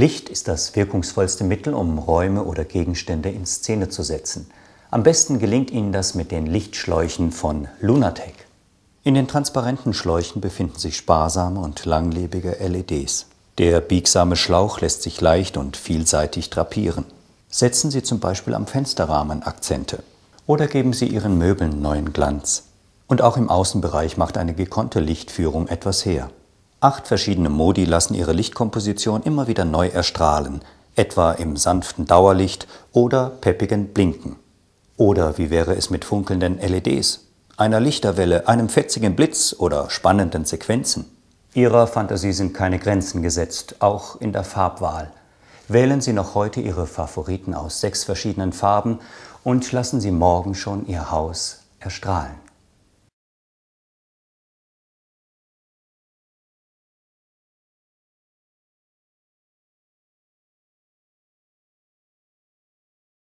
Licht ist das wirkungsvollste Mittel, um Räume oder Gegenstände in Szene zu setzen. Am besten gelingt Ihnen das mit den Lichtschläuchen von Lunatec. In den transparenten Schläuchen befinden sich sparsame und langlebige LEDs. Der biegsame Schlauch lässt sich leicht und vielseitig drapieren. Setzen Sie zum Beispiel am Fensterrahmen Akzente oder geben Sie Ihren Möbeln neuen Glanz. Und auch im Außenbereich macht eine gekonnte Lichtführung etwas her. Acht verschiedene Modi lassen ihre Lichtkomposition immer wieder neu erstrahlen, etwa im sanften Dauerlicht oder peppigen Blinken. Oder wie wäre es mit funkelnden LEDs, einer Lichterwelle, einem fetzigen Blitz oder spannenden Sequenzen? Ihrer Fantasie sind keine Grenzen gesetzt, auch in der Farbwahl. Wählen Sie noch heute Ihre Favoriten aus sechs verschiedenen Farben und lassen Sie morgen schon Ihr Haus erstrahlen.